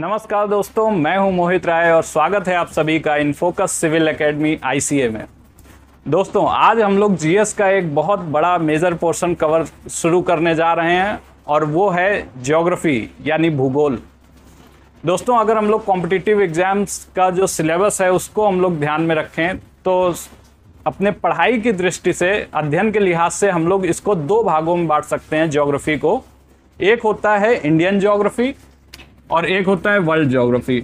नमस्कार दोस्तों मैं हूं मोहित राय और स्वागत है आप सभी का in focus civil academy ICA में दोस्तों आज हम लोग जीएस का एक बहुत बड़ा मेजर पोर्शन कवर शुरू करने जा रहे हैं और वो है ज्योग्राफी यानी भूगोल दोस्तों अगर हम लोग कॉम्पिटिटिव एग्ज़ाम्स का जो सिलेबस है उसको हम लोग ध्यान में रखें तो अपने पढ़ाई की दृष्टि से अध्ययन के लिहाज से हम लोग इसको दो भागों में बांट सकते हैं ज्योग्राफी को एक होता है इंडियन ज्योग्राफी और एक होता है वर्ल्ड जोग्राफी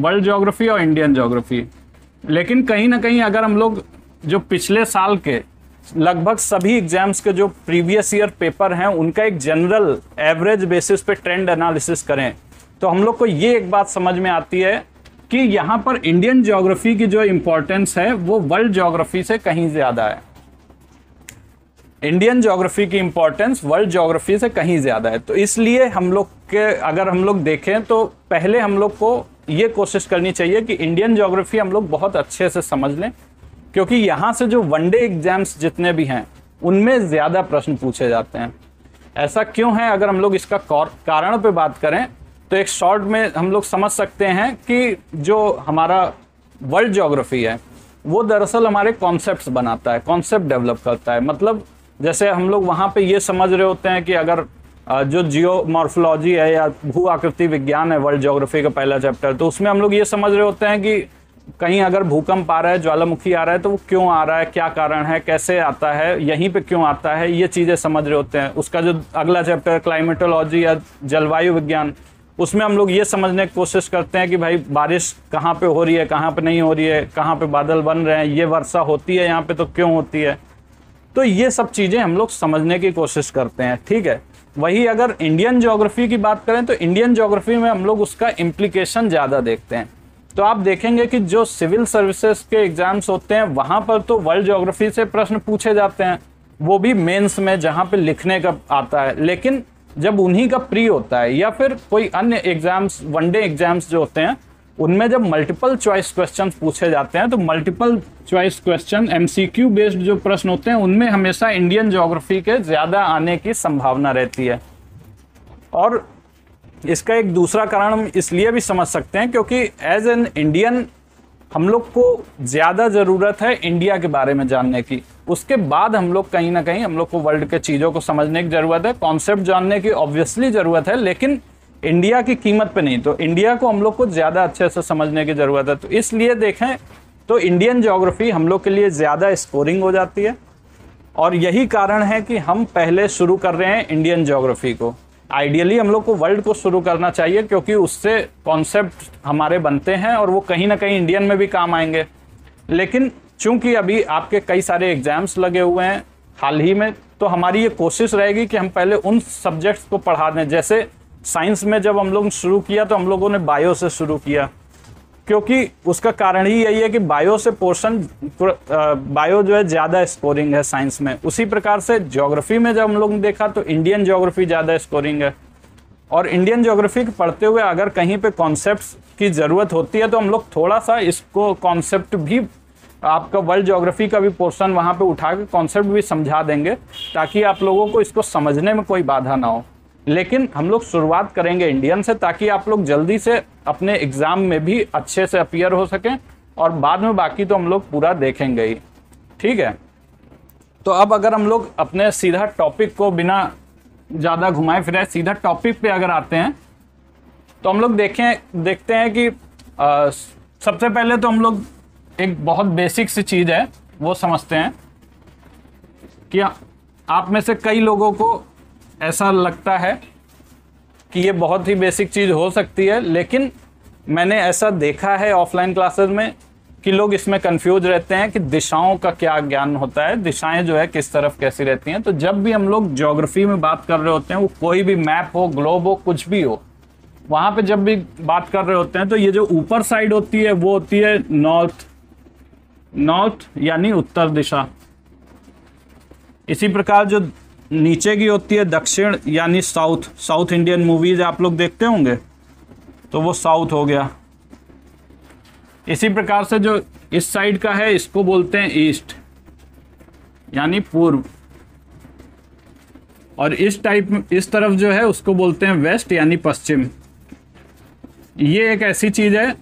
वर्ल्ड जोग्राफी और इंडियन जोग्राफी लेकिन कहीं ना कहीं अगर हम लोग जो पिछले साल के लगभग सभी एग्जाम्स के जो प्रीवियस ईयर पेपर हैं उनका एक जनरल एवरेज बेसिस पे ट्रेंड एनालिसिस करें तो हम लोग को ये एक बात समझ में आती है कि यहाँ पर इंडियन ज्योग्राफी की जो इम्पोर्टेंस है वो वर्ल्ड जोग्राफी से कहीं ज़्यादा है इंडियन जोग्राफी की इम्पोर्टेंस वर्ल्ड जोग्राफी से कहीं ज़्यादा है तो इसलिए हम लोग के अगर हम लोग देखें तो पहले हम लोग को ये कोशिश करनी चाहिए कि इंडियन जोग्राफी हम लोग बहुत अच्छे से समझ लें क्योंकि यहाँ से जो वनडे एग्जाम्स जितने भी हैं उनमें ज़्यादा प्रश्न पूछे जाते हैं ऐसा क्यों है अगर हम लोग इसका कारण पर बात करें तो एक शॉर्ट में हम लोग समझ सकते हैं कि जो हमारा वर्ल्ड जोग्राफी है वो दरअसल हमारे कॉन्सेप्ट बनाता है कॉन्सेप्ट डेवलप करता है मतलब जैसे हम लोग वहाँ पे ये समझ रहे होते हैं कि अगर जो जियो मॉर्फोलॉजी है या भू आकृति विज्ञान है वर्ल्ड जोग्राफी का पहला चैप्टर तो उसमें हम लोग ये समझ रहे होते हैं कि कहीं अगर भूकंप आ रहा है ज्वालामुखी आ रहा है तो वो क्यों आ रहा है क्या कारण है कैसे आता है यहीं पे क्यों आता है ये चीज़ें समझ रहे होते हैं उसका जो अगला चैप्टर क्लाइमेटोलॉजी या जलवायु विज्ञान उसमें हम लोग ये समझने की कोशिश करते हैं कि भाई बारिश कहाँ पे हो रही है कहाँ पे नहीं हो रही है कहाँ पे बादल बन रहे हैं ये वर्षा होती है यहाँ पे तो क्यों होती है तो ये सब चीज़ें हम लोग समझने की कोशिश करते हैं ठीक है वही अगर इंडियन ज्योग्राफी की बात करें तो इंडियन ज्योग्राफी में हम लोग उसका इम्प्लीकेशन ज़्यादा देखते हैं तो आप देखेंगे कि जो सिविल सर्विसेज के एग्ज़ाम्स होते हैं वहाँ पर तो वर्ल्ड ज्योग्राफी से प्रश्न पूछे जाते हैं वो भी मेंस में जहाँ पे लिखने का आता है लेकिन जब उन्हीं का प्री होता है या फिर कोई अन्य एग्ज़ाम्स वनडे एग्ज़ाम्स जो होते हैं उनमें जब मल्टीपल चॉइस क्वेश्चन पूछे जाते हैं तो multiple choice question M based जो प्रश्न होते हैं उनमें हमेशा इंडियन ज्योग्राफी के ज़्यादा आने की संभावना रहती है और इसका एक दूसरा कारण हम इसलिए भी समझ सकते हैं क्योंकि एज एन इंडियन हम लोग को ज़्यादा ज़रूरत है इंडिया के बारे में जानने की उसके बाद हम लोग कहीं ना कहीं हम लोग को वर्ल्ड के चीज़ों को समझने की ज़रूरत है कॉन्सेप्ट जानने की ऑब्वियसली ज़रूरत है लेकिन इंडिया की कीमत पे नहीं तो इंडिया को हम लोग को ज़्यादा अच्छे से समझने की ज़रूरत है तो इसलिए देखें तो इंडियन जोग्राफ़ी हम लोग के लिए ज़्यादा स्कोरिंग हो जाती है और यही कारण है कि हम पहले शुरू कर रहे हैं इंडियन जोग्राफ़ी को आइडियली हम लोग को वर्ल्ड को शुरू करना चाहिए क्योंकि उससे कॉन्सेप्ट हमारे बनते हैं और वो कहीं ना कहीं इंडियन में भी काम आएंगे लेकिन चूंकि अभी आपके कई सारे एग्जाम्स लगे हुए हैं हाल ही में तो हमारी ये कोशिश रहेगी कि हम पहले उन सब्जेक्ट्स को पढ़ा दें जैसे साइंस में जब हम लोग शुरू किया तो हम लोगों ने बायो से शुरू किया क्योंकि उसका कारण ही यही है कि बायो से पोर्शन बायो जो है ज़्यादा स्कोरिंग है साइंस में उसी प्रकार से ज्योग्राफी में जब हम लोग ने देखा तो इंडियन ज्योग्राफी ज़्यादा स्कोरिंग है और इंडियन ज्योग्राफी पढ़ते हुए अगर कहीं पे कॉन्सेप्ट्स की ज़रूरत होती है तो हम लोग थोड़ा सा इसको कॉन्सेप्ट भी आपका वर्ल्ड ज्योग्राफी का भी पोर्शन वहाँ पर उठा के कॉन्सेप्ट भी समझा देंगे ताकि आप लोगों को इसको समझने में कोई बाधा ना हो लेकिन हम लोग शुरुआत करेंगे इंडियन से ताकि आप लोग जल्दी से अपने एग्ज़ाम में भी अच्छे से अपियर हो सकें और बाद में बाकी तो हम लोग पूरा देखेंगे ही ठीक है तो अब अगर हम लोग अपने सीधा टॉपिक को बिना ज़्यादा घुमाए फिराए सीधा टॉपिक पे अगर आते हैं तो हम लोग देखें देखते हैं कि आ, सबसे पहले तो हम लोग एक बहुत बेसिक सी चीज़ है वो समझते हैं कि आप में से कई लोगों को ऐसा लगता है कि ये बहुत ही बेसिक चीज़ हो सकती है लेकिन मैंने ऐसा देखा है ऑफलाइन क्लासेस में कि लोग इसमें कंफ्यूज रहते हैं कि दिशाओं का क्या ज्ञान होता है दिशाएं जो है किस तरफ कैसी रहती हैं तो जब भी हम लोग ज्योग्राफी में बात कर रहे होते हैं वो कोई भी मैप हो ग्लोब हो कुछ भी हो वहाँ पे जब भी बात कर रहे होते हैं तो ये जो ऊपर साइड होती है वो होती है नॉर्थ नॉर्थ यानी उत्तर दिशा इसी प्रकार जो नीचे की होती है दक्षिण यानी साउथ साउथ इंडियन मूवीज़ आप लोग देखते होंगे तो वो साउथ हो गया इसी प्रकार से जो इस साइड का है इसको बोलते हैं ईस्ट यानी पूर्व और इस टाइप इस तरफ जो है उसको बोलते हैं वेस्ट यानी पश्चिम ये एक ऐसी चीज़ है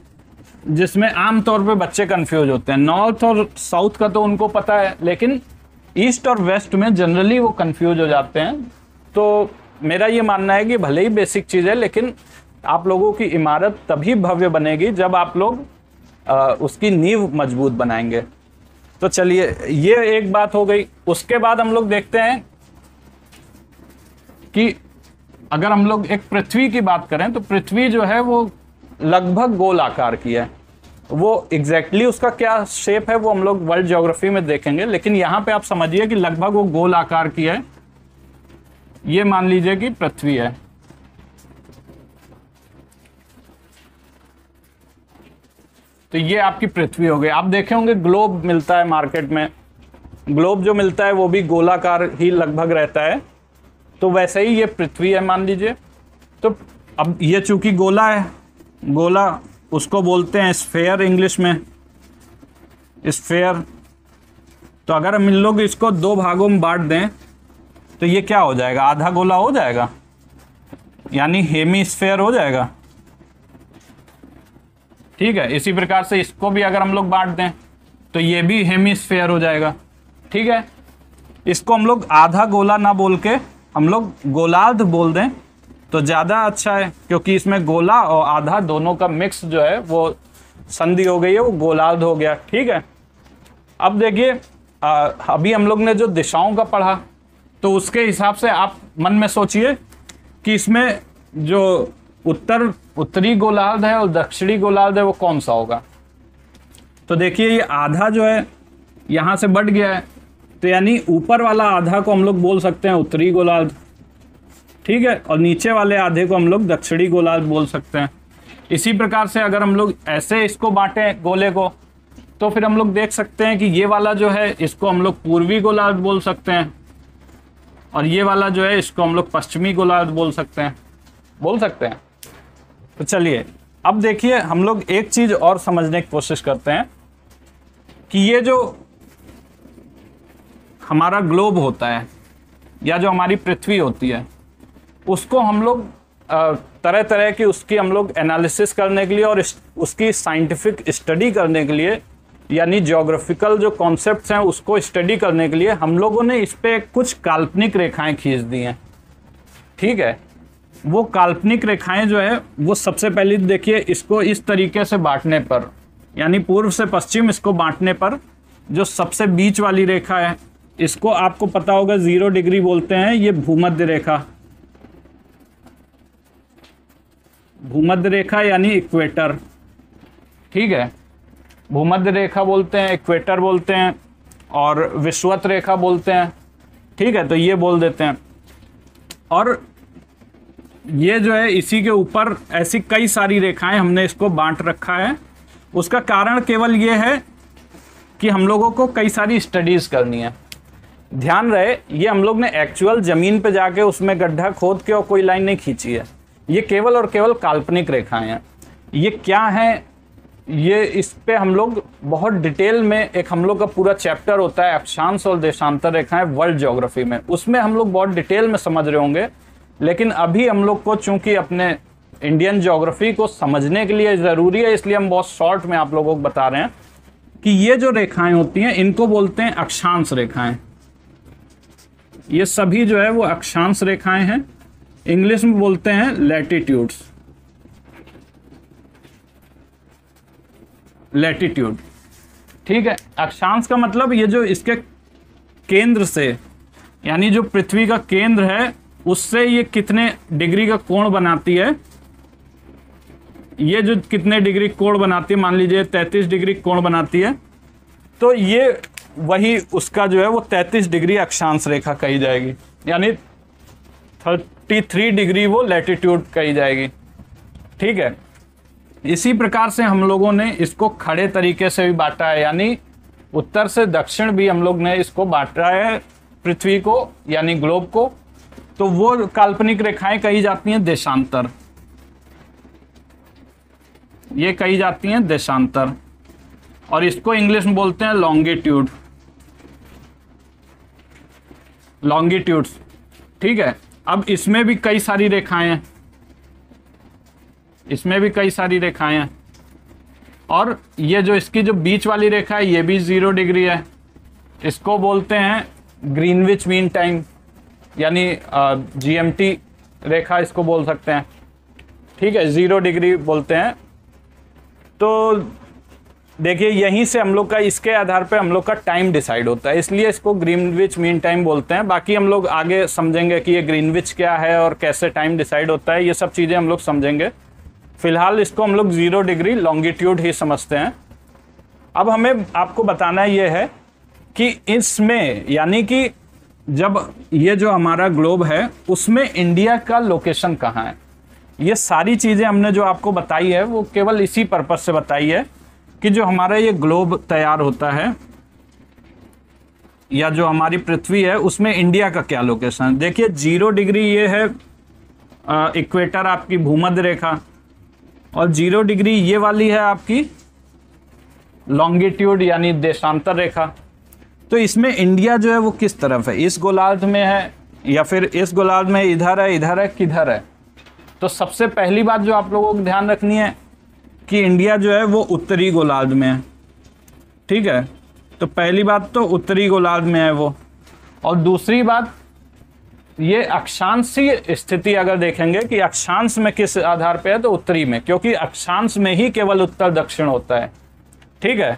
जिसमें आमतौर पे बच्चे कंफ्यूज होते हैं नॉर्थ और साउथ का तो उनको पता है लेकिन ईस्ट और वेस्ट में जनरली वो कन्फ्यूज हो जाते हैं तो मेरा ये मानना है कि भले ही बेसिक चीज़ है लेकिन आप लोगों की इमारत तभी भव्य बनेगी जब आप लोग आ, उसकी नींव मजबूत बनाएंगे तो चलिए ये एक बात हो गई उसके बाद हम लोग देखते हैं कि अगर हम लोग एक पृथ्वी की बात करें तो पृथ्वी जो है वो लगभग गोल आकार की है वो एग्जैक्टली exactly उसका क्या शेप है वो हम लोग वर्ल्ड ज्योग्राफी में देखेंगे लेकिन यहाँ पे आप समझिए कि लगभग वो गोल आकार की है ये मान लीजिए कि पृथ्वी है तो ये आपकी पृथ्वी हो गई आप देखे होंगे ग्लोब मिलता है मार्केट में ग्लोब जो मिलता है वो भी गोलाकार ही लगभग रहता है तो वैसे ही ये पृथ्वी है मान लीजिए तो अब ये चूंकि गोला है गोला उसको बोलते हैं स्फेयर इंग्लिश में स्फेयर तो अगर हम इन लोग इसको दो भागों में बांट दें तो ये क्या हो जाएगा आधा गोला हो जाएगा यानी हेमी स्फेयर हो जाएगा ठीक है इसी प्रकार से इसको भी अगर हम लोग बांट दें तो ये भी हेमी स्फेयर हो जाएगा ठीक है इसको हम लोग आधा गोला ना बोल के हम लोग गोलार्ध बोल दें तो ज़्यादा अच्छा है क्योंकि इसमें गोला और आधा दोनों का मिक्स जो है वो संधि हो गई है वो गोलार्ध हो गया ठीक है अब देखिए अभी हम लोग ने जो दिशाओं का पढ़ा तो उसके हिसाब से आप मन में सोचिए कि इसमें जो उत्तर उत्तरी गोलार्ध है और दक्षिणी गोलार्ध है वो कौन सा होगा तो देखिए ये आधा जो है यहाँ से बढ़ गया है तो यानी ऊपर वाला आधा को हम लोग बोल सकते हैं उत्तरी गोलार्ध ठीक है और नीचे वाले आधे को हम लोग दक्षिणी गोलार्ध बोल सकते हैं इसी प्रकार से अगर हम लोग ऐसे इसको बांटें गोले को तो फिर हम लोग देख सकते हैं कि ये वाला जो है इसको हम लोग पूर्वी गोलार्ध बोल सकते हैं और ये वाला जो है इसको हम लोग पश्चिमी गोलार्ध बोल सकते हैं बोल सकते हैं तो चलिए अब देखिए हम लोग एक चीज और समझने की कोशिश करते हैं कि ये जो हमारा ग्लोब होता है या जो हमारी पृथ्वी होती है उसको हम लोग तरह तरह की उसकी हम लोग एनालिसिस करने के लिए और उसकी साइंटिफिक स्टडी करने के लिए यानी जोग्राफिकल जो कॉन्सेप्ट्स हैं उसको स्टडी करने के लिए हम लोगों ने इस पर कुछ काल्पनिक रेखाएं खींच दी हैं ठीक है वो काल्पनिक रेखाएं जो है वो सबसे पहले देखिए इसको इस तरीके से बांटने पर यानी पूर्व से पश्चिम इसको बांटने पर जो सबसे बीच वाली रेखा है इसको आपको पता होगा ज़ीरो डिग्री बोलते हैं ये भूमध्य रेखा भूमध्य रेखा यानी इक्वेटर ठीक है भूमध्य रेखा बोलते हैं इक्वेटर बोलते हैं और विश्वत रेखा बोलते हैं ठीक है तो ये बोल देते हैं और ये जो है इसी के ऊपर ऐसी कई सारी रेखाएं हमने इसको बांट रखा है उसका कारण केवल ये है कि हम लोगों को कई सारी स्टडीज़ करनी है ध्यान रहे ये हम लोग ने एक्चुअल ज़मीन पे जाके उसमें गड्ढा खोद के और कोई लाइन नहीं खींची है ये केवल और केवल काल्पनिक रेखाएं हैं ये क्या हैं ये इस पे हम लोग बहुत डिटेल में एक हम लोग का पूरा चैप्टर होता है अक्षांश और देशांतर रेखाएं वर्ल्ड ज्योग्राफी में उसमें हम लोग बहुत डिटेल में समझ रहे होंगे लेकिन अभी हम लोग को चूंकि अपने इंडियन ज्योग्राफी को समझने के लिए ज़रूरी है इसलिए हम बहुत शॉर्ट में आप लोगों को बता रहे हैं कि ये जो रेखाएं होती हैं इनको बोलते हैं अक्षांश रेखाएं ये सभी जो है वो अक्षांश रेखाएं हैं इंग्लिश में बोलते हैं लैटिट्यूड्स लैटिट्यूड ठीक है अक्षांश का मतलब ये जो इसके केंद्र से यानी जो पृथ्वी का केंद्र है उससे ये कितने डिग्री का कोण बनाती है ये जो कितने डिग्री कोण बनाती है मान लीजिए 33 डिग्री कोण बनाती है तो ये वही उसका जो है वो 33 डिग्री अक्षांश रेखा कही जाएगी यानी 53 डिग्री वो लैटिट्यूड कही जाएगी ठीक है इसी प्रकार से हम लोगों ने इसको खड़े तरीके से भी बांटा है यानी उत्तर से दक्षिण भी हम लोग ने इसको बांटा है पृथ्वी को यानी ग्लोब को तो वो काल्पनिक रेखाएं कही जाती हैं देशांतर ये कही जाती हैं देशांतर और इसको इंग्लिश में बोलते हैं लॉन्गिट्यूड लॉन्गिट्यूड्स ठीक है अब इसमें भी कई सारी रेखाएं हैं इसमें भी कई सारी रेखाएं हैं और ये जो इसकी जो बीच वाली रेखा है ये भी ज़ीरो डिग्री है इसको बोलते हैं ग्रीनविच मीन टाइम यानी जीएमटी रेखा इसको बोल सकते हैं ठीक है ज़ीरो डिग्री बोलते हैं तो देखिए यहीं से हम लोग का इसके आधार पे हम लोग का टाइम डिसाइड होता है इसलिए इसको ग्रीनविच मीन टाइम बोलते हैं बाकी हम लोग आगे समझेंगे कि ये ग्रीनविच क्या है और कैसे टाइम डिसाइड होता है ये सब चीज़ें हम लोग समझेंगे फिलहाल इसको हम लोग ज़ीरो डिग्री लॉन्गिट्यूड ही समझते हैं अब हमें आपको बताना ये है कि इसमें यानी कि जब ये जो हमारा ग्लोब है उसमें इंडिया का लोकेशन कहाँ है ये सारी चीज़ें हमने जो आपको बताई है वो केवल इसी पर्पज़ से बताई है कि जो हमारा ये ग्लोब तैयार होता है या जो हमारी पृथ्वी है उसमें इंडिया का क्या लोकेशन देखिए जीरो डिग्री ये है इक्वेटर आपकी भूमध्य रेखा और जीरो डिग्री ये वाली है आपकी लॉन्गिट्यूड यानी देशांतर रेखा तो इसमें इंडिया जो है वो किस तरफ है इस गोलार्ध में है या फिर इस गोलार्ध में इधर है इधर है किधर है तो सबसे पहली बात जो आप लोगों को ध्यान रखनी है कि इंडिया जो है वो उत्तरी गोलार्ध में है ठीक है तो पहली बात तो उत्तरी गोलार्ध में है वो और दूसरी बात ये अक्षांशीय स्थिति अगर देखेंगे कि अक्षांश में किस आधार पर है तो उत्तरी में क्योंकि अक्षांश में ही केवल उत्तर दक्षिण होता है ठीक है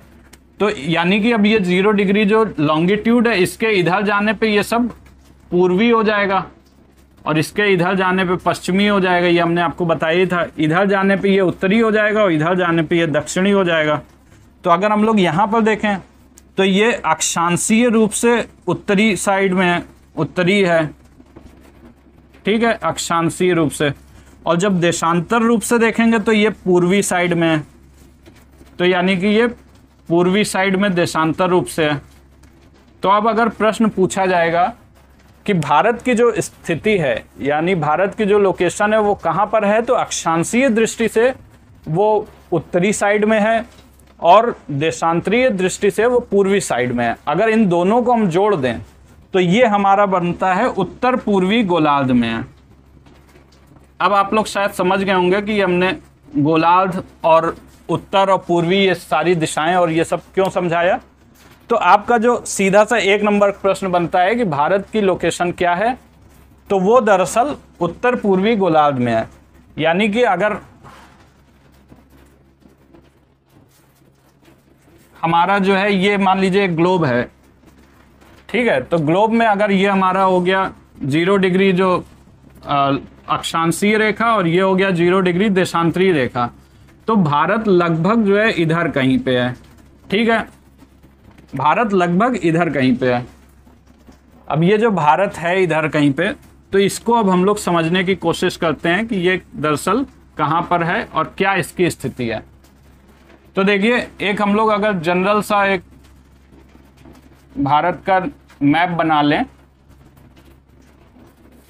तो यानी कि अब ये जीरो डिग्री जो लॉन्गिट्यूड है इसके इधर जाने पे ये सब पूर्वी हो जाएगा और इसके इधर जाने पे पश्चिमी हो जाएगा ये हमने आपको बताया था इधर जाने पे ये उत्तरी हो जाएगा और इधर जाने पे ये दक्षिणी हो जाएगा तो अगर हम लोग यहाँ पर देखें तो ये अक्षांशीय रूप से उत्तरी साइड में है उत्तरी है ठीक है अक्षांशीय रूप से और जब देशांतर रूप से देखेंगे तो ये पूर्वी साइड में है तो यानी कि ये पूर्वी साइड में देशांतर रूप से है तो अब अगर प्रश्न पूछा जाएगा कि भारत की जो स्थिति है यानी भारत की जो लोकेशन है वो कहाँ पर है तो अक्षांशीय दृष्टि से वो उत्तरी साइड में है और देशांतरीय दृष्टि से वो पूर्वी साइड में है अगर इन दोनों को हम जोड़ दें तो ये हमारा बनता है उत्तर पूर्वी गोलार्ध में अब आप लोग शायद समझ गए होंगे कि हमने गोलार्ध और उत्तर और पूर्वी ये सारी दिशाएं और ये सब क्यों समझाया तो आपका जो सीधा सा एक नंबर प्रश्न बनता है कि भारत की लोकेशन क्या है तो वो दरअसल उत्तर पूर्वी गोलार्ध में है यानी कि अगर हमारा जो है ये मान लीजिए ग्लोब है ठीक है तो ग्लोब में अगर ये हमारा हो गया जीरो डिग्री जो अक्षांशीय रेखा और ये हो गया जीरो डिग्री देशांतरीय रेखा तो भारत लगभग जो है इधर कहीं पे है ठीक है भारत लगभग इधर कहीं पे है अब ये जो भारत है इधर कहीं पे तो इसको अब हम लोग समझने की कोशिश करते हैं कि ये दरअसल कहाँ पर है और क्या इसकी स्थिति है तो देखिए एक हम लोग अगर जनरल सा एक भारत का मैप बना लें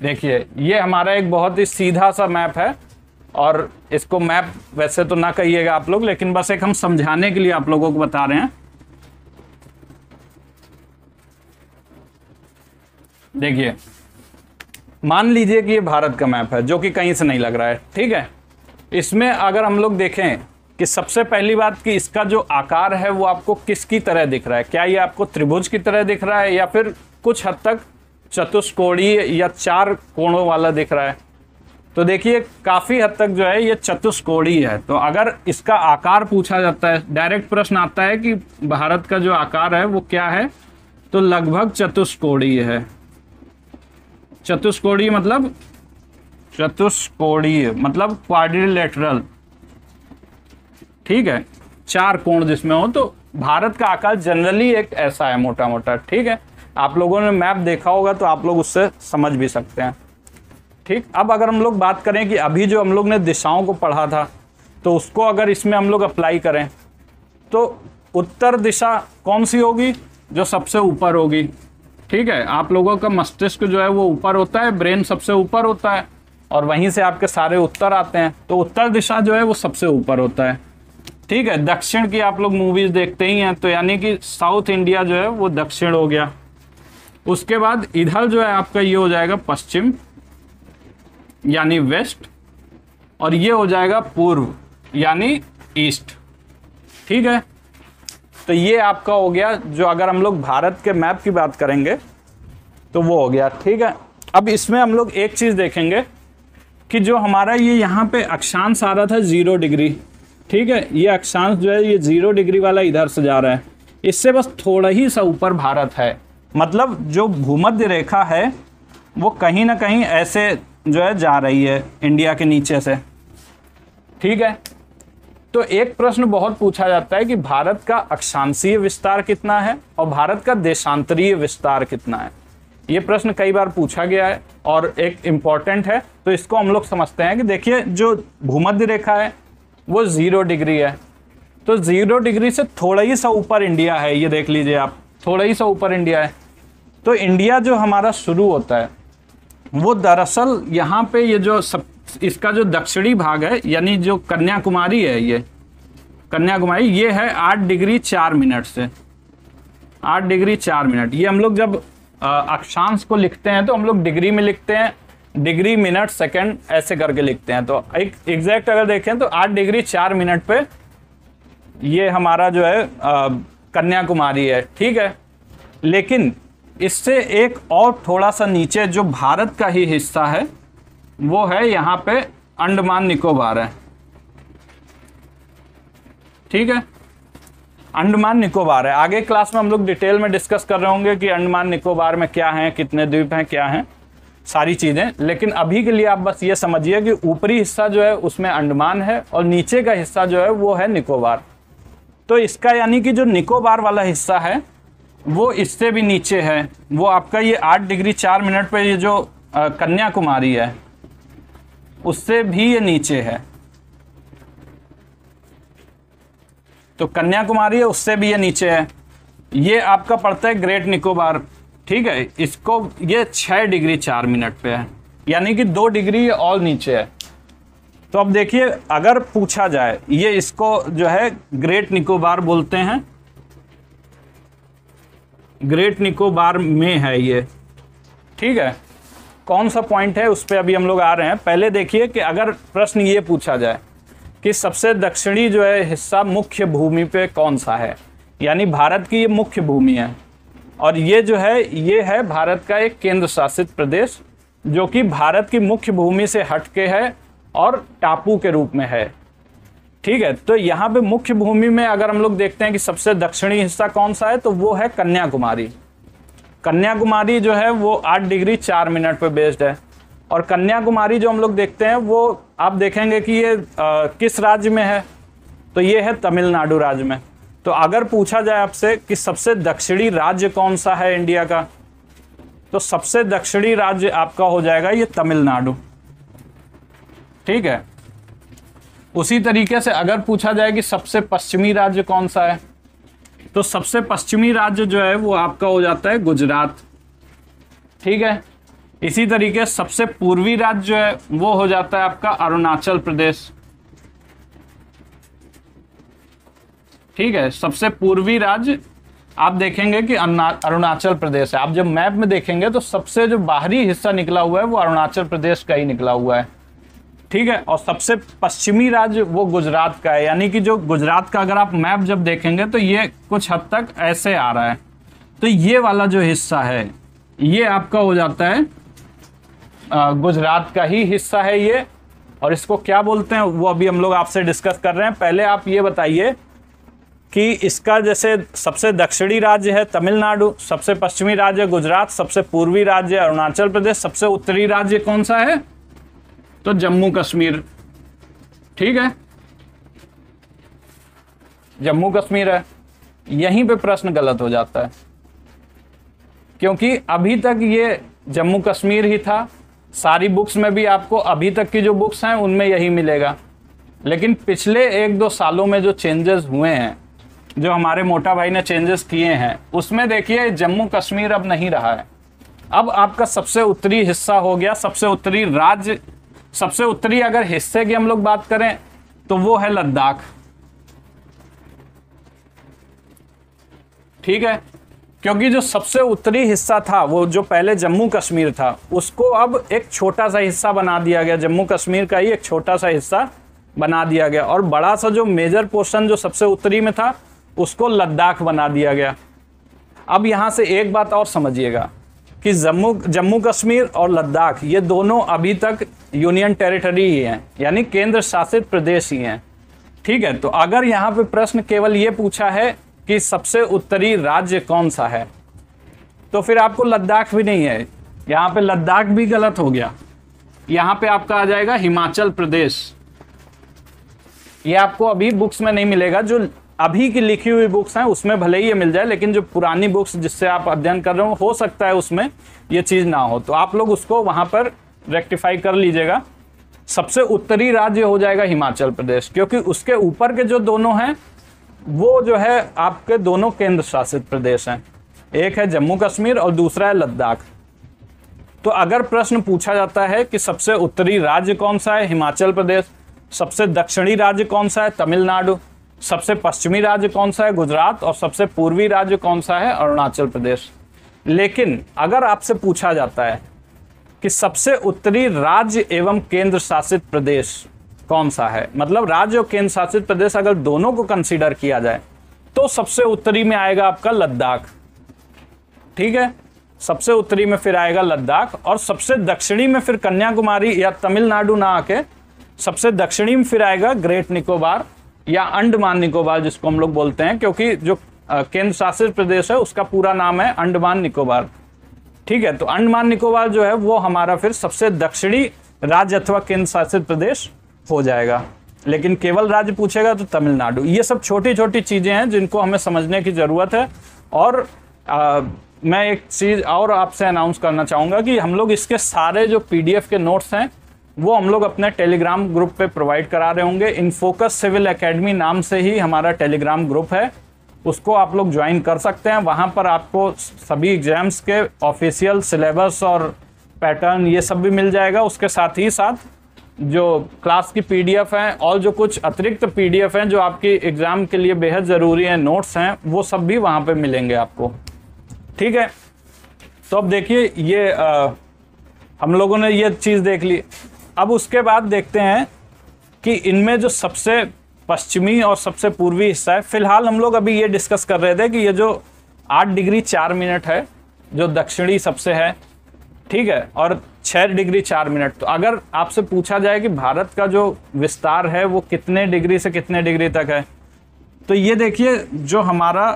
देखिए ये हमारा एक बहुत ही सीधा सा मैप है और इसको मैप वैसे तो ना कहिएगा आप लोग लेकिन बस एक हम समझाने के लिए आप लोगों को बता रहे हैं देखिए मान लीजिए कि ये भारत का मैप है जो कि कहीं से नहीं लग रहा है ठीक है इसमें अगर हम लोग देखें कि सबसे पहली बात कि इसका जो आकार है वो आपको किसकी तरह दिख रहा है क्या ये आपको त्रिभुज की तरह दिख रहा है या फिर कुछ हद तक चतुष्कोणीय या चार कोणों वाला दिख रहा है तो देखिए काफ़ी हद तक जो है ये चतुष्कोणीय है तो अगर इसका आकार पूछा जाता है डायरेक्ट प्रश्न आता है कि भारत का जो आकार है वो क्या है तो लगभग चतुष्कोणीय है चतुष्कोणीय मतलब चतुष्कोणीय मतलब क्वाड्रिलेटरल ठीक है चार कोण जिसमें हो तो भारत का आकार जनरली एक ऐसा है मोटा मोटा ठीक है आप लोगों ने मैप देखा होगा तो आप लोग उससे समझ भी सकते हैं ठीक अब अगर हम लोग बात करें कि अभी जो हम लोग ने दिशाओं को पढ़ा था तो उसको अगर इसमें हम लोग अप्लाई करें तो उत्तर दिशा कौन सी होगी जो सबसे ऊपर होगी ठीक है आप लोगों का मस्तिष्क जो है वो ऊपर होता है ब्रेन सबसे ऊपर होता है और वहीं से आपके सारे उत्तर आते हैं तो उत्तर दिशा जो है वो सबसे ऊपर होता है ठीक है दक्षिण की आप लोग मूवीज देखते ही हैं तो यानी कि साउथ इंडिया जो है वो दक्षिण हो गया उसके बाद इधर जो है आपका ये हो जाएगा पश्चिम यानी वेस्ट और ये हो जाएगा पूर्व यानी ईस्ट ठीक है तो ये आपका हो गया जो अगर हम लोग भारत के मैप की बात करेंगे तो वो हो गया ठीक है अब इसमें हम लोग एक चीज़ देखेंगे कि जो हमारा ये यहाँ पे अक्षांश आ रहा था ज़ीरो डिग्री ठीक है ये अक्षांश जो है ये ज़ीरो डिग्री वाला इधर से जा रहा है इससे बस थोड़ा ही सा ऊपर भारत है मतलब जो भूमध्य रेखा है वो कहीं ना कहीं ऐसे जो है जा रही है इंडिया के नीचे से ठीक है तो एक प्रश्न बहुत पूछा जाता है कि भारत का अक्षांशीय विस्तार कितना है और भारत का देशांतरीय विस्तार कितना है ये प्रश्न कई बार पूछा गया है और एक इम्पॉर्टेंट है तो इसको हम लोग समझते हैं कि देखिए जो भूमध्य रेखा है वो ज़ीरो डिग्री है तो ज़ीरो डिग्री से थोड़ा ही सा ऊपर इंडिया है ये देख लीजिए आप थोड़ा ही सा ऊपर इंडिया है तो इंडिया जो हमारा शुरू होता है वो दरअसल यहाँ पे ये जो सब इसका जो दक्षिणी भाग है यानी जो कन्याकुमारी है ये कन्याकुमारी ये है आठ डिग्री चार मिनट से आठ डिग्री चार मिनट ये हम लोग जब अक्षांश को लिखते हैं तो हम लोग डिग्री में लिखते हैं डिग्री मिनट सेकंड ऐसे करके लिखते हैं तो एक एग्जैक्ट अगर देखें तो आठ डिग्री चार मिनट पे ये हमारा जो है कन्याकुमारी है ठीक है लेकिन इससे एक और थोड़ा सा नीचे जो भारत का ही हिस्सा है वो है यहाँ पे अंडमान निकोबार है ठीक है अंडमान निकोबार है आगे क्लास में हम लोग डिटेल में डिस्कस कर रहे होंगे कि अंडमान निकोबार में क्या है कितने द्वीप हैं क्या है सारी चीज़ें लेकिन अभी के लिए आप बस ये समझिए कि ऊपरी हिस्सा जो है उसमें अंडमान है और नीचे का हिस्सा जो है वो है निकोबार तो इसका यानी कि जो निकोबार वाला हिस्सा है वो इससे भी नीचे है वो आपका ये आठ डिग्री चार मिनट पर ये जो कन्याकुमारी है उससे भी ये नीचे है तो कन्याकुमारी है उससे भी ये नीचे है ये आपका पड़ता है ग्रेट निकोबार ठीक है इसको ये छह डिग्री चार मिनट पे है यानी कि दो डिग्री और नीचे है तो अब देखिए अगर पूछा जाए ये इसको जो है ग्रेट निकोबार बोलते हैं ग्रेट निकोबार में है ये ठीक है कौन सा पॉइंट है उस पर अभी हम लोग आ रहे हैं पहले देखिए कि अगर प्रश्न ये पूछा जाए कि सबसे दक्षिणी जो है हिस्सा मुख्य भूमि पे कौन सा है यानी भारत की ये मुख्य भूमि है और ये जो है ये है भारत का एक केंद्र शासित प्रदेश जो कि भारत की मुख्य भूमि से हट के है और टापू के रूप में है ठीक है तो यहाँ पे मुख्य भूमि में अगर हम लोग देखते हैं कि सबसे दक्षिणी हिस्सा कौन सा है तो वो है कन्याकुमारी कन्याकुमारी जो है वो आठ डिग्री चार मिनट पर बेस्ड है और कन्याकुमारी जो हम लोग देखते हैं वो आप देखेंगे कि ये आ, किस राज्य में है तो ये है तमिलनाडु राज्य में तो अगर पूछा जाए आपसे कि सबसे दक्षिणी राज्य कौन सा है इंडिया का तो सबसे दक्षिणी राज्य आपका हो जाएगा ये तमिलनाडु ठीक है उसी तरीके से अगर पूछा जाए कि सबसे पश्चिमी राज्य कौन सा है तो सबसे पश्चिमी राज्य जो है वो आपका हो जाता है गुजरात ठीक है इसी तरीके सबसे पूर्वी राज्य जो है वो हो जाता है आपका अरुणाचल प्रदेश ठीक है सबसे पूर्वी राज्य आप देखेंगे कि अरुणाचल प्रदेश है आप जब मैप में देखेंगे तो सबसे जो बाहरी हिस्सा निकला हुआ है वो अरुणाचल प्रदेश का ही निकला हुआ है ठीक है और सबसे पश्चिमी राज्य वो गुजरात का है यानी कि जो गुजरात का अगर आप मैप जब देखेंगे तो ये कुछ हद तक ऐसे आ रहा है तो ये वाला जो हिस्सा है ये आपका हो जाता है गुजरात का ही हिस्सा है ये और इसको क्या बोलते हैं वो अभी हम लोग आपसे डिस्कस कर रहे हैं पहले आप ये बताइए कि इसका जैसे सबसे दक्षिणी राज्य है तमिलनाडु सबसे पश्चिमी राज्य गुजरात सबसे पूर्वी राज्य अरुणाचल प्रदेश सबसे उत्तरी राज्य कौन सा है तो जम्मू कश्मीर ठीक है जम्मू कश्मीर है यहीं पे प्रश्न गलत हो जाता है क्योंकि अभी तक ये जम्मू कश्मीर ही था सारी बुक्स में भी आपको अभी तक की जो बुक्स हैं उनमें यही मिलेगा लेकिन पिछले एक दो सालों में जो चेंजेस हुए हैं जो हमारे मोटा भाई ने चेंजेस किए हैं उसमें देखिए जम्मू कश्मीर अब नहीं रहा है अब आपका सबसे उत्तरी हिस्सा हो गया सबसे उत्तरी राज्य सबसे उत्तरी अगर हिस्से की हम लोग बात करें तो वो है लद्दाख ठीक है क्योंकि जो सबसे उत्तरी हिस्सा था वो जो पहले जम्मू कश्मीर था उसको अब एक छोटा सा हिस्सा बना दिया गया जम्मू कश्मीर का ही एक छोटा सा हिस्सा बना दिया गया और बड़ा सा जो मेजर पोर्शन जो सबसे उत्तरी में था उसको लद्दाख बना दिया गया अब यहां से एक बात और समझिएगा कि जम्मू जम्मू कश्मीर और लद्दाख ये दोनों अभी तक यूनियन टेरिटरी ही हैं यानी केंद्र शासित प्रदेश ही हैं ठीक है तो अगर यहाँ पे प्रश्न केवल ये पूछा है कि सबसे उत्तरी राज्य कौन सा है तो फिर आपको लद्दाख भी नहीं है यहाँ पे लद्दाख भी गलत हो गया यहाँ पे आपका आ जाएगा हिमाचल प्रदेश ये आपको अभी बुक्स में नहीं मिलेगा जो अभी की लिखी हुई बुक्स हैं उसमें भले ही ये मिल जाए लेकिन जो पुरानी बुक्स जिससे आप अध्ययन कर रहे हो हो सकता है उसमें ये चीज़ ना हो तो आप लोग उसको वहाँ पर रेक्टिफाई कर लीजिएगा सबसे उत्तरी राज्य हो जाएगा हिमाचल प्रदेश क्योंकि उसके ऊपर के जो दोनों हैं वो जो है आपके दोनों केंद्र शासित प्रदेश हैं एक है जम्मू कश्मीर और दूसरा है लद्दाख तो अगर प्रश्न पूछा जाता है कि सबसे उत्तरी राज्य कौन सा है हिमाचल प्रदेश सबसे दक्षिणी राज्य कौन सा है तमिलनाडु सबसे पश्चिमी राज्य कौन सा है गुजरात और सबसे पूर्वी राज्य कौन सा है अरुणाचल प्रदेश लेकिन अगर आपसे पूछा जाता है कि सबसे उत्तरी राज्य एवं केंद्र शासित प्रदेश कौन सा है मतलब राज्य और केंद्र शासित प्रदेश अगर दोनों को कंसीडर किया जाए तो सबसे उत्तरी में आएगा आपका लद्दाख ठीक है सबसे उत्तरी में फिर आएगा लद्दाख और सबसे दक्षिणी में फिर कन्याकुमारी या तमिलनाडु ना आके सबसे दक्षिणी में फिर आएगा ग्रेट निकोबार या अंडमान निकोबार जिसको हम लोग बोलते हैं क्योंकि जो केंद्र शासित प्रदेश है उसका पूरा नाम है अंडमान निकोबार ठीक है तो अंडमान निकोबार जो है वो हमारा फिर सबसे दक्षिणी राज्य अथवा केंद्र शासित प्रदेश हो जाएगा लेकिन केवल राज्य पूछेगा तो तमिलनाडु ये सब छोटी छोटी चीज़ें हैं जिनको हमें समझने की ज़रूरत है और आ, मैं एक चीज़ और आपसे अनाउंस करना चाहूँगा कि हम लोग इसके सारे जो पीडीएफ के नोट्स हैं वो हम लोग अपने टेलीग्राम ग्रुप पे प्रोवाइड करा रहे होंगे इन फोकस सिविल एकेडमी नाम से ही हमारा टेलीग्राम ग्रुप है उसको आप लोग ज्वाइन कर सकते हैं वहाँ पर आपको सभी एग्जाम्स के ऑफिशियल सिलेबस और पैटर्न ये सब भी मिल जाएगा उसके साथ ही साथ जो क्लास की पी हैं और जो कुछ अतिरिक्त पीडीएफ हैं जो आपकी एग्ज़ाम के लिए बेहद ज़रूरी हैं नोट्स हैं वो सब भी वहाँ पर मिलेंगे आपको ठीक है तो अब देखिए ये आ, हम लोगों ने ये चीज़ देख ली अब उसके बाद देखते हैं कि इनमें जो सबसे पश्चिमी और सबसे पूर्वी हिस्सा है फिलहाल हम लोग अभी ये डिस्कस कर रहे थे कि ये जो आठ डिग्री चार मिनट है जो दक्षिणी सबसे है ठीक है और छः डिग्री चार मिनट तो अगर आपसे पूछा जाए कि भारत का जो विस्तार है वो कितने डिग्री से कितने डिग्री तक है तो ये देखिए जो हमारा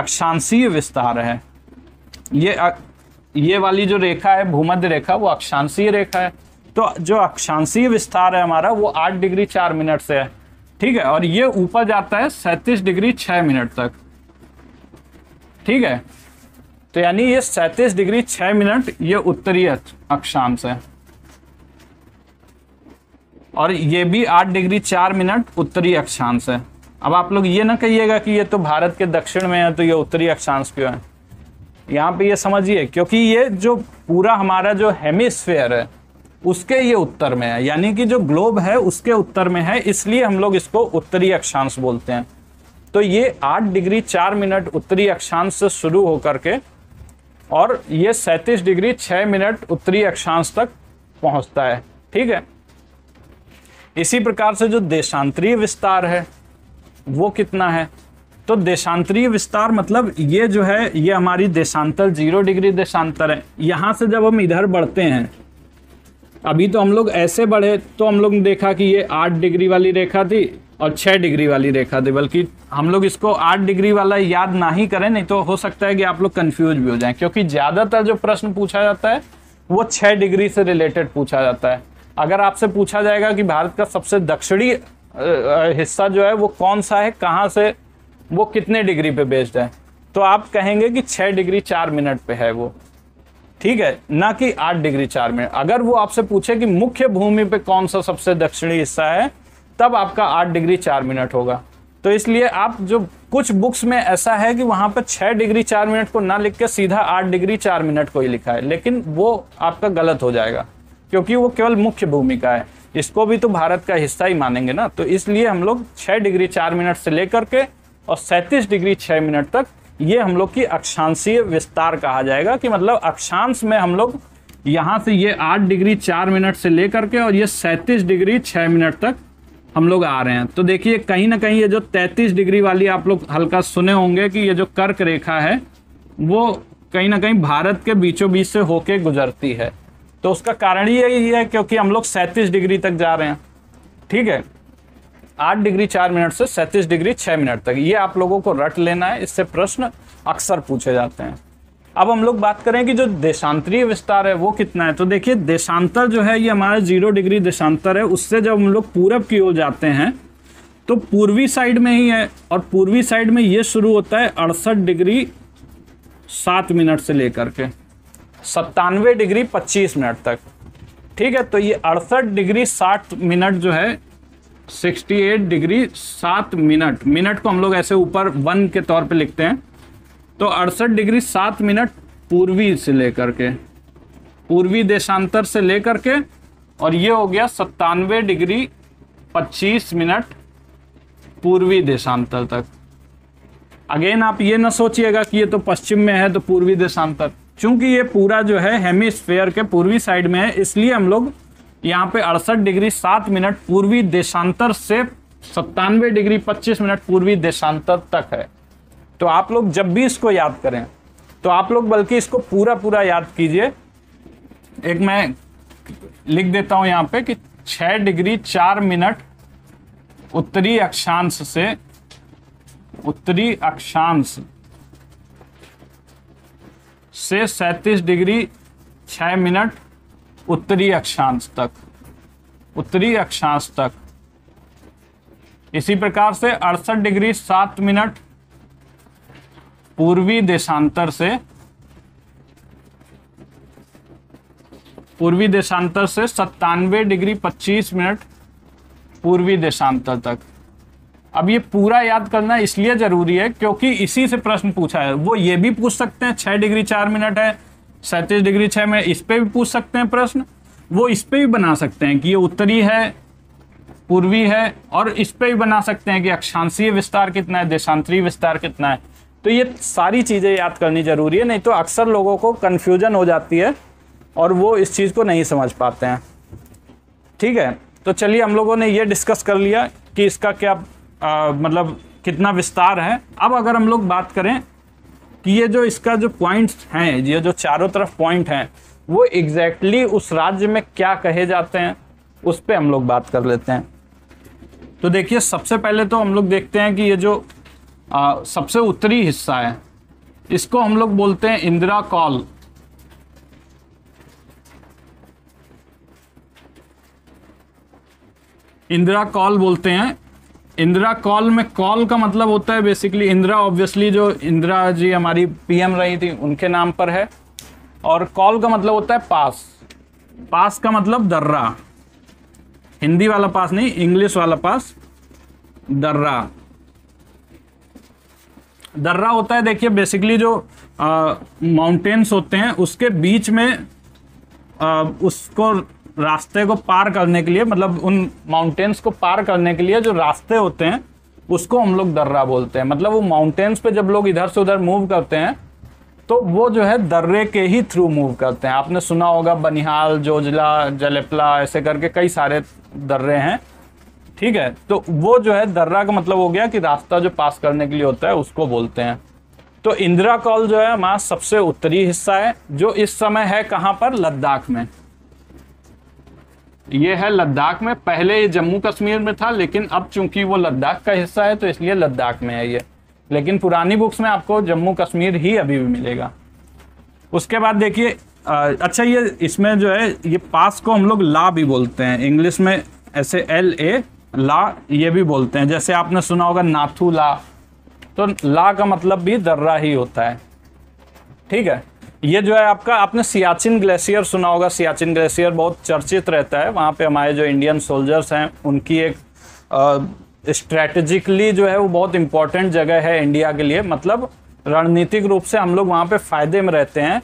अक्षांशीय विस्तार है ये ये वाली जो रेखा है भूमध्य रेखा वो अक्षांशीय रेखा है तो जो अक्षांशीय विस्तार है हमारा वो आठ डिग्री चार मिनट से है ठीक है और ये ऊपर जाता है सैंतीस डिग्री छः मिनट तक ठीक है तो यानी ये सैंतीस डिग्री छः मिनट ये उत्तरी अक्षांश है और ये भी आठ डिग्री चार मिनट उत्तरी अक्षांश है अब आप लोग ये ना कहिएगा कि ये तो भारत के दक्षिण में है तो ये उत्तरी अक्षांश क्यों है यहाँ पे ये समझिए क्योंकि ये जो पूरा हमारा जो हेमिस्फेयर है उसके ये उत्तर में है यानी कि जो ग्लोब है उसके उत्तर में है इसलिए हम लोग इसको उत्तरी अक्षांश बोलते हैं तो ये आठ डिग्री चार मिनट उत्तरी अक्षांश से शुरू होकर के और ये सैंतीस डिग्री छः मिनट उत्तरी अक्षांश तक पहुंचता है ठीक है इसी प्रकार से जो देशांतरीय विस्तार है वो कितना है तो देशांतरीय विस्तार मतलब ये जो है ये हमारी देशांतर जीरो डिग्री देशांतर है यहाँ से जब हम इधर बढ़ते हैं अभी तो हम लोग ऐसे बढ़े तो हम लोग ने देखा कि ये आठ डिग्री वाली रेखा थी और छः डिग्री वाली रेखा थी बल्कि हम लोग इसको आठ डिग्री वाला याद ना ही करें नहीं तो हो सकता है कि आप लोग कन्फ्यूज भी हो जाएं क्योंकि ज़्यादातर जो प्रश्न पूछा जाता है वो छः डिग्री से रिलेटेड पूछा जाता है अगर आपसे पूछा जाएगा कि भारत का सबसे दक्षिणी हिस्सा जो है वो कौन सा है कहाँ से वो कितने डिग्री पे बेस्ड है तो आप कहेंगे कि छः डिग्री चार मिनट पे है वो ठीक है ना कि आठ डिग्री चार में अगर वो आपसे पूछे कि मुख्य भूमि पे कौन सा सबसे दक्षिणी हिस्सा है तब आपका आठ डिग्री चार मिनट होगा तो इसलिए आप जो कुछ बुक्स में ऐसा है कि वहां पर छह डिग्री चार मिनट को ना लिख के सीधा आठ डिग्री चार मिनट को ही लिखा है लेकिन वो आपका गलत हो जाएगा क्योंकि वो केवल मुख्य भूमिका है इसको भी तो भारत का हिस्सा ही मानेंगे ना तो इसलिए हम लोग छह डिग्री चार मिनट से लेकर के और सैंतीस डिग्री छः मिनट तक ये हम लोग की अक्षांशीय विस्तार कहा जाएगा कि मतलब अक्षांश में हम लोग यहाँ से ये आठ डिग्री चार मिनट से लेकर के और ये सैंतीस डिग्री छः मिनट तक हम लोग आ रहे हैं तो देखिए कहीं ना कहीं ये जो तैंतीस डिग्री वाली आप लोग हल्का सुने होंगे कि ये जो कर्क रेखा है वो कहीं ना कहीं भारत के बीचों बीच से होके गुजरती है तो उसका कारण यही है क्योंकि हम लोग सैंतीस डिग्री तक जा रहे हैं ठीक है आठ डिग्री चार मिनट से सैंतीस डिग्री छह मिनट तक ये आप लोगों को रट लेना है इससे प्रश्न अक्सर पूछे जाते हैं अब हम लोग बात करें कि जो देशांतरीय विस्तार है वो कितना है तो देखिए देशांतर जो है ये हमारा जीरो डिग्री देशांतर है उससे जब हम लोग पूरब की ओर जाते हैं तो पूर्वी साइड में ही है और पूर्वी साइड में ये शुरू होता है अड़सठ डिग्री सात मिनट से लेकर के सत्तानवे डिग्री पच्चीस मिनट तक ठीक है तो ये अड़सठ डिग्री साठ मिनट जो है 68 डिग्री सात मिनट मिनट को हम लोग ऐसे ऊपर वन के तौर पे लिखते हैं तो अड़सठ डिग्री सात मिनट पूर्वी से लेकर के पूर्वी देशांतर से लेकर के और ये हो गया सत्तानवे डिग्री पच्चीस मिनट पूर्वी देशांतर तक अगेन आप ये ना सोचिएगा कि ये तो पश्चिम में है तो पूर्वी देशांतर चूंकि ये पूरा जो है हेमिस्फेयर के पूर्वी साइड में है इसलिए हम लोग यहाँ पे अड़सठ डिग्री सात मिनट पूर्वी देशांतर से सत्तानवे डिग्री पच्चीस मिनट पूर्वी देशांतर तक है तो आप लोग जब भी इसको याद करें तो आप लोग बल्कि इसको पूरा पूरा याद कीजिए एक मैं लिख देता हूँ यहाँ पे कि छः डिग्री चार मिनट उत्तरी अक्षांश से उत्तरी अक्षांश से सैंतीस डिग्री छः मिनट उत्तरी अक्षांश तक उत्तरी अक्षांश तक इसी प्रकार से अड़सठ डिग्री सात मिनट पूर्वी देशांतर से पूर्वी देशांतर से सत्तानवे डिग्री पच्चीस मिनट पूर्वी देशांतर तक अब ये पूरा याद करना इसलिए जरूरी है क्योंकि इसी से प्रश्न पूछा है वो ये भी पूछ सकते हैं छह डिग्री चार मिनट है सैंतीस डिग्री छः में इस पर भी पूछ सकते हैं प्रश्न वो इस पर भी बना सकते हैं कि ये उत्तरी है पूर्वी है और इस पर भी बना सकते हैं कि अक्षांशीय विस्तार कितना है देशांतरीय विस्तार कितना है तो ये सारी चीज़ें याद करनी जरूरी है नहीं तो अक्सर लोगों को कन्फ्यूजन हो जाती है और वो इस चीज़ को नहीं समझ पाते हैं ठीक है तो चलिए हम लोगों ने ये डिस्कस कर लिया कि इसका क्या आ, मतलब कितना विस्तार है अब अगर हम लोग बात करें कि ये जो इसका जो पॉइंट्स हैं ये जो चारों तरफ पॉइंट हैं वो एग्जैक्टली exactly उस राज्य में क्या कहे जाते हैं उस पर हम लोग बात कर लेते हैं तो देखिए सबसे पहले तो हम लोग देखते हैं कि ये जो आ, सबसे उत्तरी हिस्सा है इसको हम लोग बोलते हैं इंदिरा कॉल इंदिरा कॉल बोलते हैं इंदिरा कॉल में कॉल का मतलब होता है बेसिकली इंदिरा ऑब्वियसली जो इंदिरा जी हमारी पीएम रही थी उनके नाम पर है और कॉल का मतलब होता है पास पास का मतलब दर्रा हिंदी वाला पास नहीं इंग्लिश वाला पास दर्रा दर्रा होता है देखिए बेसिकली जो माउंटेन्स होते हैं उसके बीच में आ, उसको रास्ते को पार करने के लिए मतलब उन माउंटेन्स को पार करने के लिए जो रास्ते होते हैं उसको हम लोग दर्रा बोलते हैं मतलब वो माउंटेन्स पे जब लोग इधर से उधर मूव करते हैं तो वो जो है दर्रे के ही थ्रू मूव करते हैं आपने सुना होगा बनिहाल जोजला जलेपला ऐसे करके कई सारे दर्रे हैं ठीक है तो वो जो है दर्रा का मतलब हो गया कि रास्ता जो पास करने के लिए होता है उसको बोलते हैं तो इंदिरा कॉल जो है हमारा सबसे उत्तरी हिस्सा है जो इस समय है कहाँ पर लद्दाख में ये है लद्दाख में पहले ये जम्मू कश्मीर में था लेकिन अब चूंकि वो लद्दाख का हिस्सा है तो इसलिए लद्दाख में है ये लेकिन पुरानी बुक्स में आपको जम्मू कश्मीर ही अभी भी मिलेगा उसके बाद देखिए अच्छा ये इसमें जो है ये पास को हम लोग ला भी बोलते हैं इंग्लिश में ऐसे एल ए ला ये भी बोलते हैं जैसे आपने सुना होगा नाथू ला तो ला का मतलब भी दर्रा ही होता है ठीक है ये जो है आपका आपने सियाचिन ग्लेशियर सुना होगा सियाचिन ग्लेशियर बहुत चर्चित रहता है वहाँ पे हमारे जो इंडियन सोल्जर्स हैं उनकी एक स्ट्रेटजिकली जो है वो बहुत इंपॉर्टेंट जगह है इंडिया के लिए मतलब रणनीतिक रूप से हम लोग वहाँ पे फायदे में रहते हैं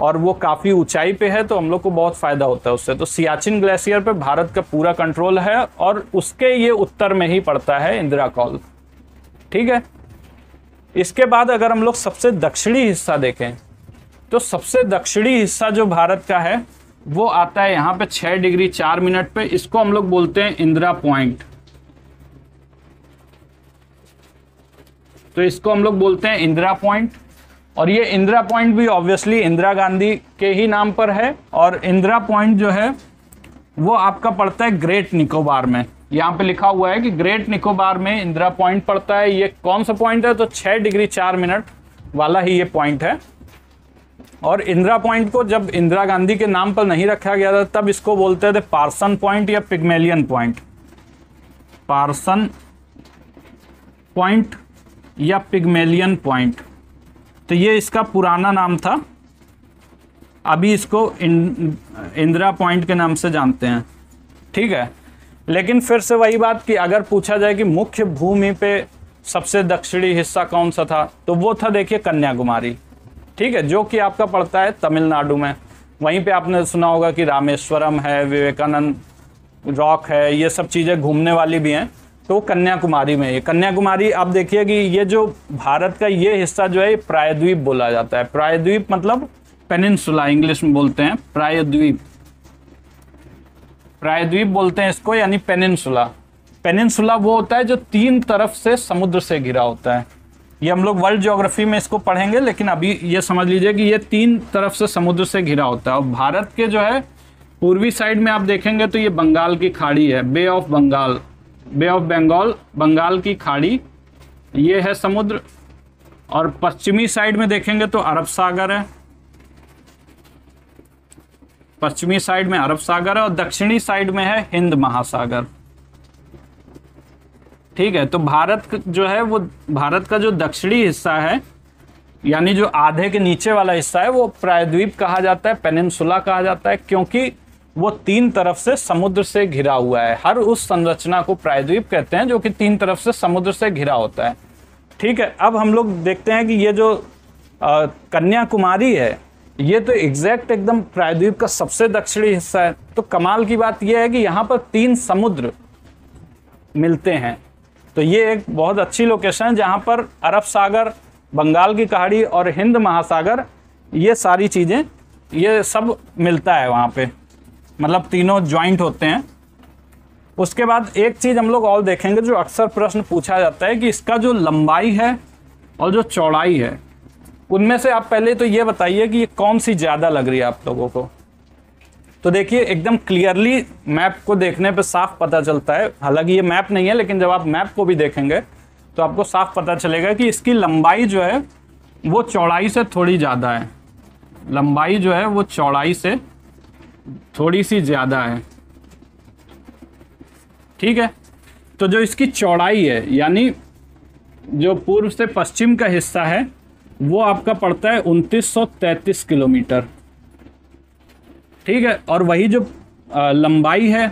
और वो काफ़ी ऊंचाई पे है तो हम लोग को बहुत फ़ायदा होता है उससे तो सियाचिन ग्लेशियर पे भारत का पूरा कंट्रोल है और उसके ये उत्तर में ही पड़ता है इंदिरा कॉल ठीक है इसके बाद अगर हम लोग सबसे दक्षिणी हिस्सा देखें तो सबसे दक्षिणी हिस्सा जो भारत का है वो आता है यहां पे छह डिग्री चार मिनट पे इसको हम लोग बोलते हैं इंदिरा पॉइंट तो इसको हम लोग बोलते हैं इंदिरा पॉइंट और ये इंदिरा पॉइंट भी ऑब्वियसली इंदिरा गांधी के ही नाम पर है और इंदिरा पॉइंट जो है वो आपका पड़ता है ग्रेट निकोबार में यहां पे लिखा हुआ है कि ग्रेट निकोबार में इंदिरा पॉइंट पड़ता है ये कौन सा पॉइंट है तो छह डिग्री चार मिनट वाला ही ये पॉइंट है और इंदिरा पॉइंट को जब इंदिरा गांधी के नाम पर नहीं रखा गया था तब इसको बोलते थे पार्सन पॉइंट या पिग्मेलियन पॉइंट पार्सन पॉइंट या पिग्मेलियन पॉइंट तो ये इसका पुराना नाम था अभी इसको इंदिरा पॉइंट के नाम से जानते हैं ठीक है लेकिन फिर से वही बात कि अगर पूछा जाए कि मुख्य भूमि पे सबसे दक्षिणी हिस्सा कौन सा था तो वो था देखिए कन्याकुमारी ठीक है जो कि आपका पड़ता है तमिलनाडु में वहीं पे आपने सुना होगा कि रामेश्वरम है विवेकानंद रॉक है ये सब चीज़ें घूमने वाली भी हैं तो कन्याकुमारी में ये कन्याकुमारी आप देखिए कि ये जो भारत का ये हिस्सा जो है प्रायद्वीप बोला जाता है प्रायद्वीप मतलब पेनिनसुला इंग्लिश में बोलते हैं प्रायद्वीप प्रायद्वीप बोलते हैं इसको यानी पेनिनसुला पेनिनसुला वो होता है जो तीन तरफ से समुद्र से घिरा होता है ये हम लोग वर्ल्ड ज्योग्राफी में इसको पढ़ेंगे लेकिन अभी ये समझ लीजिए कि ये तीन तरफ से समुद्र से घिरा होता है और भारत के जो है पूर्वी साइड में आप देखेंगे तो ये बंगाल की खाड़ी है bay of Bengal bay of Bengal Bengal की खाड़ी ये है समुद्र और पश्चिमी साइड में देखेंगे तो अरब सागर है पश्चिमी साइड में अरब सागर है और दक्षिणी साइड में है हिंद महासागर ठीक है तो भारत जो है वो भारत का जो दक्षिणी हिस्सा है यानी जो आधे के नीचे वाला हिस्सा है वो प्रायद्वीप कहा जाता है पेनिनसुला कहा जाता है क्योंकि वो तीन तरफ से समुद्र से घिरा हुआ है हर उस संरचना को प्रायद्वीप कहते हैं जो कि तीन तरफ से समुद्र से घिरा होता है ठीक है अब हम लोग देखते हैं कि ये जो कन्याकुमारी है ये तो एग्जैक्ट एकदम प्रायद्वीप का सबसे दक्षिणी हिस्सा है तो कमाल की बात यह है कि यहाँ पर तीन समुद्र मिलते हैं तो ये एक बहुत अच्छी लोकेशन है जहाँ पर अरब सागर बंगाल की खाड़ी और हिंद महासागर ये सारी चीज़ें ये सब मिलता है वहाँ पे मतलब तीनों ज्वाइंट होते हैं उसके बाद एक चीज़ हम लोग और देखेंगे जो अक्सर प्रश्न पूछा जाता है कि इसका जो लंबाई है और जो चौड़ाई है उनमें से आप पहले तो ये बताइए कि ये कौन सी ज़्यादा लग रही है आप लोगों को तो देखिए एकदम क्लियरली मैप को देखने पे साफ पता चलता है हालांकि ये मैप नहीं है लेकिन जब आप मैप को भी देखेंगे तो आपको साफ पता चलेगा कि इसकी लंबाई जो है वो चौड़ाई से थोड़ी ज़्यादा है लंबाई जो है वो चौड़ाई से थोड़ी सी ज़्यादा है ठीक है तो जो इसकी चौड़ाई है यानी जो पूर्व से पश्चिम का हिस्सा है वो आपका पड़ता है उनतीस किलोमीटर ठीक है और वही जो लंबाई है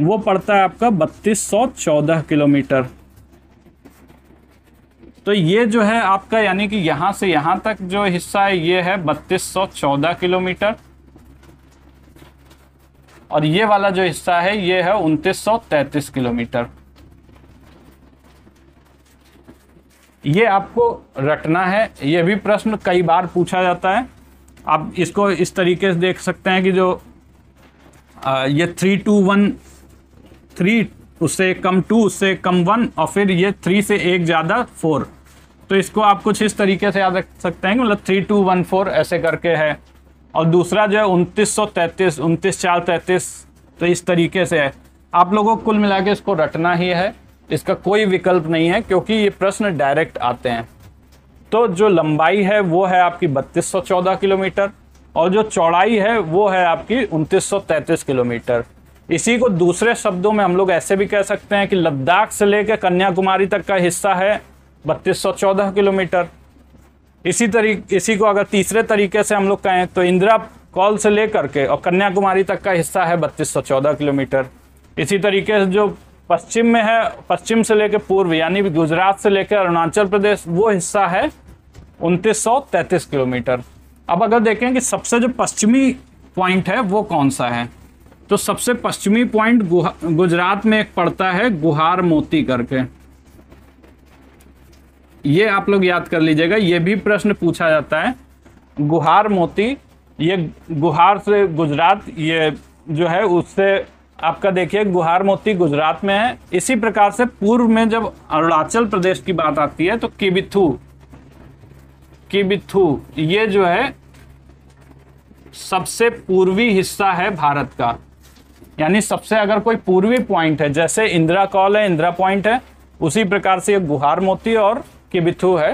वो पड़ता है आपका बत्तीस सौ चौदह किलोमीटर तो ये जो है आपका यानी कि यहाँ से यहाँ तक जो हिस्सा है ये है बत्तीस सौ चौदह किलोमीटर और ये वाला जो हिस्सा है ये है उनतीस सौ तैतीस किलोमीटर ये आपको रटना है ये भी प्रश्न कई बार पूछा जाता है आप इसको इस तरीके से देख सकते हैं कि जो आ, ये थ्री टू वन थ्री उससे कम टू उससे कम वन और फिर ये थ्री से एक ज़्यादा फोर तो इसको आप कुछ इस तरीके से याद रख सकते हैं कि मतलब थ्री टू वन फोर ऐसे करके है और दूसरा जो है उनतीस सौ तैंतीस उनतीस चार तैंतीस तो इस तरीके से है आप लोगों को कुल मिला के इसको रटना ही है इसका कोई विकल्प नहीं है क्योंकि ये प्रश्न डायरेक्ट आते हैं तो जो लंबाई है वो है आपकी 3214 किलोमीटर और जो चौड़ाई है वो है आपकी 2933 किलोमीटर इसी को दूसरे शब्दों में हम लोग ऐसे भी कह सकते हैं कि लद्दाख से लेकर कन्याकुमारी तक का हिस्सा है 3214 किलोमीटर इसी तरीके इसी को अगर तीसरे तरीके से हम लोग कहें तो इंदिरा कॉल से लेकर के और कन्याकुमारी तक का हिस्सा है 3214 किलोमीटर इसी तरीके से जो पश्चिम में है पश्चिम से लेकर पूर्व यानी गुजरात से लेकर अरुणाचल प्रदेश वो हिस्सा है उनतीस किलोमीटर अब अगर देखें कि सबसे जो पश्चिमी पॉइंट है वो कौन सा है तो सबसे पश्चिमी पॉइंट गुजरात में एक पड़ता है गुहार मोती करके ये आप लोग याद कर लीजिएगा ये भी प्रश्न पूछा जाता है गुहार मोती ये गुहार से गुजरात ये जो है उससे आपका देखिए गुहार मोती गुजरात में है इसी प्रकार से पूर्व में जब अरुणाचल प्रदेश की बात आती है तो किबिथू किबिथु ये जो है सबसे पूर्वी हिस्सा है भारत का यानी सबसे अगर कोई पूर्वी पॉइंट है जैसे इंदिरा कॉल है इंदिरा पॉइंट है उसी प्रकार से गुहार मोती और किबिथु है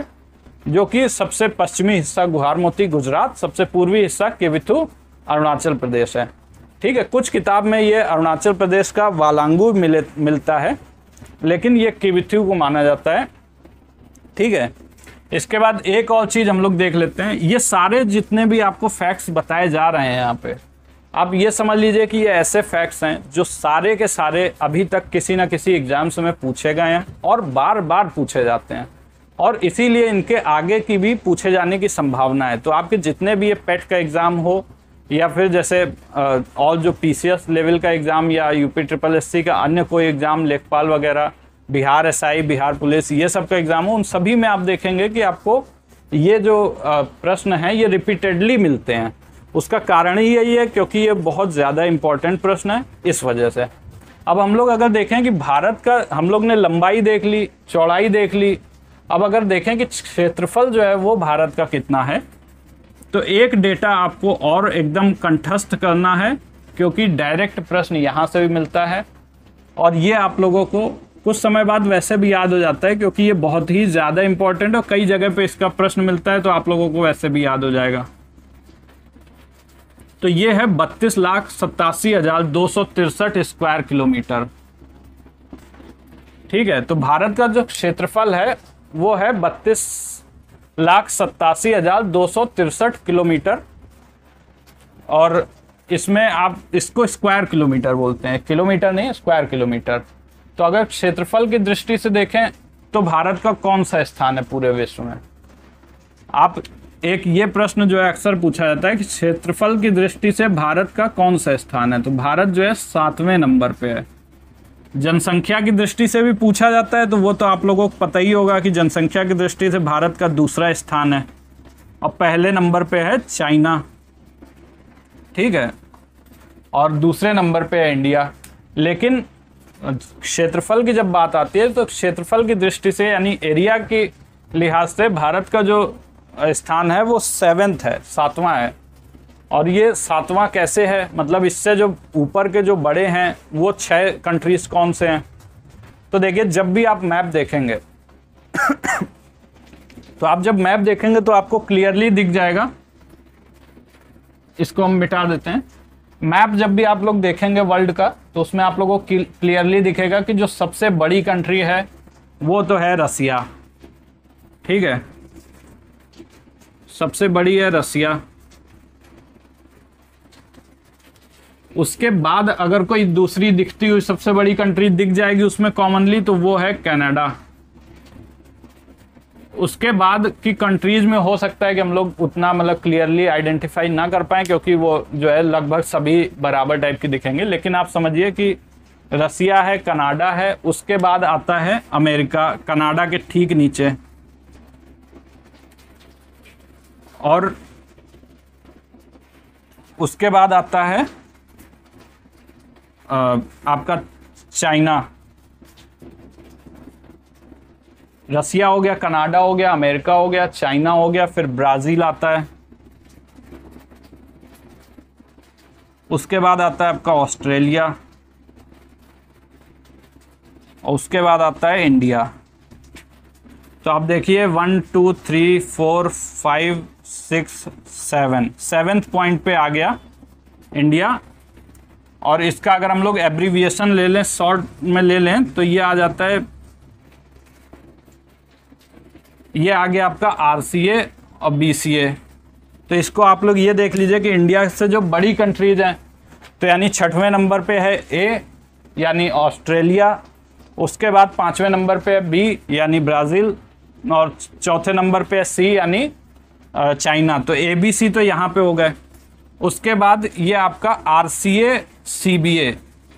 जो कि सबसे पश्चिमी हिस्सा गुहार मोती गुजरात सबसे पूर्वी हिस्सा किबिथु अरुणाचल प्रदेश है ठीक है कुछ किताब में ये अरुणाचल प्रदेश का वालांगू मिले मिलता है लेकिन ये किबिथु को माना जाता है ठीक है इसके बाद एक और चीज़ हम लोग देख लेते हैं ये सारे जितने भी आपको फैक्ट्स बताए जा रहे हैं यहाँ पे आप ये समझ लीजिए कि ये ऐसे फैक्ट्स हैं जो सारे के सारे अभी तक किसी ना किसी एग्जाम्स में पूछे गए हैं और बार बार पूछे जाते हैं और इसीलिए इनके आगे की भी पूछे जाने की संभावना है तो आपके जितने भी ये पेट e का एग्ज़ाम हो या फिर जैसे और जो पी लेवल का एग्ज़ाम या यूपी ट्रिपल एस का अन्य कोई एग्ज़ाम लेखपाल वगैरह बिहार एसआई बिहार पुलिस ये सब का एग्ज़ाम हो उन सभी में आप देखेंगे कि आपको ये जो प्रश्न है ये रिपीटेडली मिलते हैं उसका कारण ही यही है क्योंकि ये बहुत ज़्यादा इम्पॉर्टेंट प्रश्न है इस वजह से अब हम लोग अगर देखें कि भारत का हम लोग ने लंबाई देख ली चौड़ाई देख ली अब अगर देखें कि क्षेत्रफल जो है वो भारत का कितना है तो एक डेटा आपको और एकदम कंठस्थ करना है क्योंकि डायरेक्ट प्रश्न यहाँ से भी मिलता है और ये आप लोगों को कुछ समय बाद वैसे भी याद हो जाता है क्योंकि ये बहुत ही ज़्यादा इंपॉर्टेंट और कई जगह पे इसका प्रश्न मिलता है तो आप लोगों को वैसे भी याद हो जाएगा तो ये है बत्तीस लाख सत्तासी हजार दो सौ तिरसठ स्क्वायर किलोमीटर ठीक है तो भारत का जो क्षेत्रफल है वो है बत्तीस लाख सत्तासी हजार दो सौ तिरसठ किलोमीटर और इसमें आप इसको स्क्वायर किलोमीटर बोलते हैं किलोमीटर नहीं स्क्वायर किलोमीटर तो अगर क्षेत्रफल की दृष्टि से देखें तो भारत का कौन सा स्थान है पूरे विश्व में आप एक ये प्रश्न जो है अक्सर पूछा जाता है कि क्षेत्रफल की दृष्टि से भारत का कौन सा स्थान है तो भारत जो है सातवें नंबर पे है जनसंख्या की दृष्टि से भी पूछा जाता है तो वो तो आप लोगों को पता ही होगा कि जनसंख्या की दृष्टि से भारत का दूसरा स्थान है और पहले नंबर पे है चाइना ठीक है और दूसरे नंबर पे है इंडिया लेकिन क्षेत्रफल की जब बात आती है तो क्षेत्रफल की दृष्टि से यानी एरिया के लिहाज से भारत का जो स्थान है वो सेवेंथ है सातवां है और ये सातवां कैसे है मतलब इससे जो ऊपर के जो बड़े हैं वो छः कंट्रीज कौन से हैं तो देखिए जब भी आप मैप देखेंगे तो आप जब मैप देखेंगे तो आपको क्लियरली दिख जाएगा इसको हम मिटा देते हैं मैप जब भी आप लोग देखेंगे वर्ल्ड का तो उसमें आप लोगों को क्लियरली दिखेगा कि जो सबसे बड़ी कंट्री है वो तो है रसिया ठीक है सबसे बड़ी है रसिया उसके बाद अगर कोई दूसरी दिखती हुई सबसे बड़ी कंट्री दिख जाएगी उसमें कॉमनली तो वो है कनाडा उसके बाद की कंट्रीज में हो सकता है कि हम लोग उतना मतलब क्लियरली आइडेंटिफाई ना कर पाए क्योंकि वो जो है लगभग सभी बराबर टाइप की दिखेंगे लेकिन आप समझिए कि रसिया है कनाडा है उसके बाद आता है अमेरिका कनाडा के ठीक नीचे और उसके बाद आता है आपका चाइना रसिया हो गया कनाडा हो गया अमेरिका हो गया चाइना हो गया फिर ब्राज़ील आता है उसके बाद आता है आपका ऑस्ट्रेलिया और उसके बाद आता है इंडिया तो आप देखिए one two three four five six seven seventh point पे आ गया इंडिया और इसका अगर हम लोग एब्रीविएशन ले लें शॉर्ट में ले लें तो ये आ जाता है ये आ गया आपका आर और बी तो इसको आप लोग ये देख लीजिए कि इंडिया से जो बड़ी कंट्रीज़ हैं तो यानी छठवें नंबर पे है ए यानी ऑस्ट्रेलिया उसके बाद पाँचवें नंबर पे है बी यानी ब्राज़ील और चौथे नंबर पे है सी यानी चाइना तो ए बी सी तो यहाँ पे हो गए उसके बाद ये आपका आर सी ए सी बी ए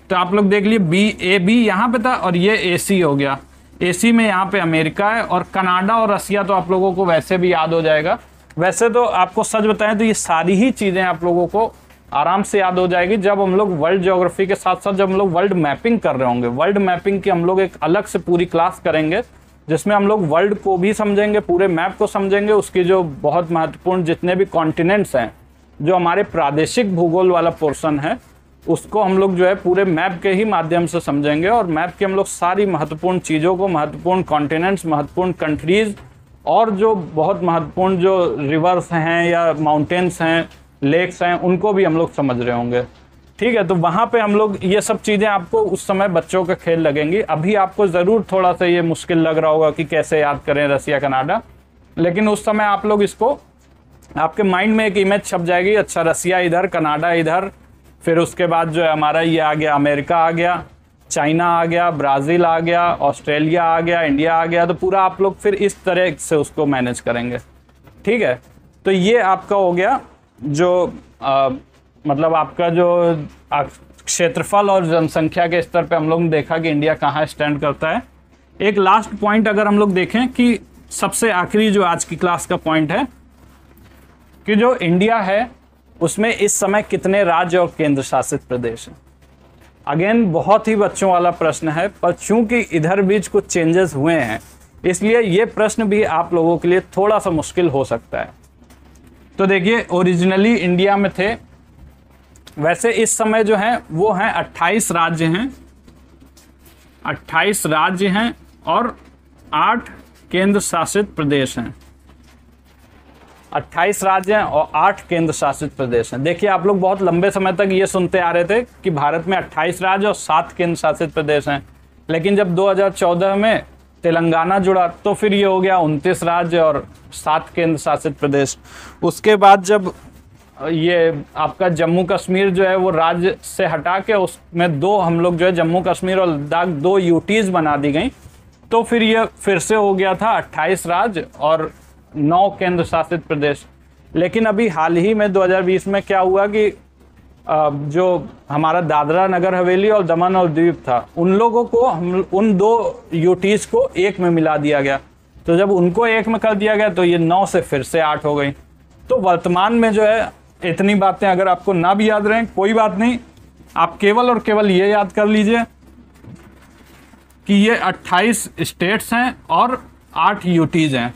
तो आप लोग देख लिए बी ए बी यहाँ पर था और ये ए सी हो गया एसी में यहाँ पे अमेरिका है और कनाडा और रसिया तो आप लोगों को वैसे भी याद हो जाएगा वैसे तो आपको सच बताएं तो ये सारी ही चीज़ें आप लोगों को आराम से याद हो जाएगी जब हम लोग वर्ल्ड जोग्राफी के साथ साथ जब हम लोग वर्ल्ड मैपिंग कर रहे होंगे वर्ल्ड मैपिंग की हम लोग एक अलग से पूरी क्लास करेंगे जिसमें हम लोग वर्ल्ड को भी समझेंगे पूरे मैप को समझेंगे उसकी जो बहुत महत्वपूर्ण जितने भी कॉन्टिनेंट्स हैं जो हमारे प्रादेशिक भूगोल वाला पोर्सन है उसको हम लोग जो है पूरे मैप के ही माध्यम से समझेंगे और मैप के हम लोग सारी महत्वपूर्ण चीज़ों को महत्वपूर्ण कॉन्टिनेंट्स महत्वपूर्ण कंट्रीज़ और जो बहुत महत्वपूर्ण जो रिवर्स हैं या माउंटेन्स हैं लेक्स हैं उनको भी हम लोग समझ रहे होंगे ठीक है तो वहाँ पे हम लोग ये सब चीज़ें आपको उस समय बच्चों का खेल लगेंगी अभी आपको ज़रूर थोड़ा सा ये मुश्किल लग रहा होगा कि कैसे याद करें रसिया कनाडा लेकिन उस समय आप लोग इसको आपके माइंड में एक इमेज छप जाएगी अच्छा रसिया इधर कनाडा इधर फिर उसके बाद जो है हमारा ये आ गया अमेरिका आ गया चाइना आ गया ब्राज़ील आ गया ऑस्ट्रेलिया आ गया इंडिया आ गया तो पूरा आप लोग फिर इस तरह से उसको मैनेज करेंगे ठीक है तो ये आपका हो गया जो आ, मतलब आपका जो क्षेत्रफल और जनसंख्या के स्तर पे हम लोग ने देखा कि इंडिया कहाँ स्टैंड करता है एक लास्ट पॉइंट अगर हम लोग देखें कि सबसे आखिरी जो आज की क्लास का पॉइंट है कि जो इंडिया है उसमें इस समय कितने राज्य और केंद्र शासित प्रदेश हैं अगेन बहुत ही बच्चों वाला प्रश्न है पर चूंकि इधर बीच कुछ चेंजेस हुए हैं इसलिए ये प्रश्न भी आप लोगों के लिए थोड़ा सा मुश्किल हो सकता है तो देखिए ओरिजिनली इंडिया में थे वैसे इस समय जो है वो हैं 28 राज्य हैं 28 राज्य हैं और 8 केंद्र शासित प्रदेश हैं अट्ठाईस राज्य हैं और आठ केंद्र शासित प्रदेश हैं देखिए आप लोग बहुत लंबे समय तक ये सुनते आ रहे थे कि भारत में अट्ठाईस राज्य और सात केंद्र शासित प्रदेश हैं लेकिन जब 2014 में तेलंगाना जुड़ा तो फिर ये हो गया उनतीस राज्य और सात केंद्र शासित प्रदेश उसके बाद जब ये आपका जम्मू कश्मीर जो है वो राज्य से हटा के उसमें दो हम लोग जो है जम्मू कश्मीर और लद्दाख दो यूटीज़ बना दी गई तो फिर ये फिर से हो गया था 28 राज्य और नौ केंद्र शासित प्रदेश लेकिन अभी हाल ही में 2020 में क्या हुआ कि जो हमारा दादरा नगर हवेली और दमन और द्वीप था उन लोगों को हम उन दो यूटीज को एक में मिला दिया गया तो जब उनको एक में कर दिया गया तो ये नौ से फिर से आठ हो गई तो वर्तमान में जो है इतनी बातें अगर आपको ना भी याद रहें कोई बात नहीं आप केवल और केवल ये याद कर लीजिए कि ये 28 स्टेट्स हैं और आठ यूटीज हैं